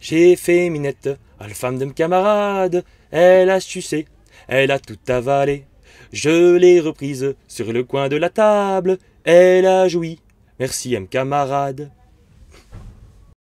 J'ai fait minette à la femme de mes camarade. Elle a sucé, elle a tout avalé. Je l'ai reprise sur le coin de la table. Elle a joui. Merci, M camarade.